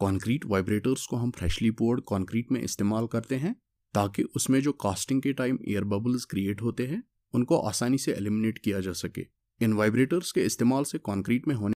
concrete vibrators को हम freshly poured concrete में इस्तेमाल करते हैं ताकि उसमें जो कास्टिंग के टाइम एयर बबल्स क्रिएट होते हैं उनको आसानी से एलिमिनेट किया जा सके इन वाइब्रेटर्स के इस्तेमाल से कॉन्क्रीट में होने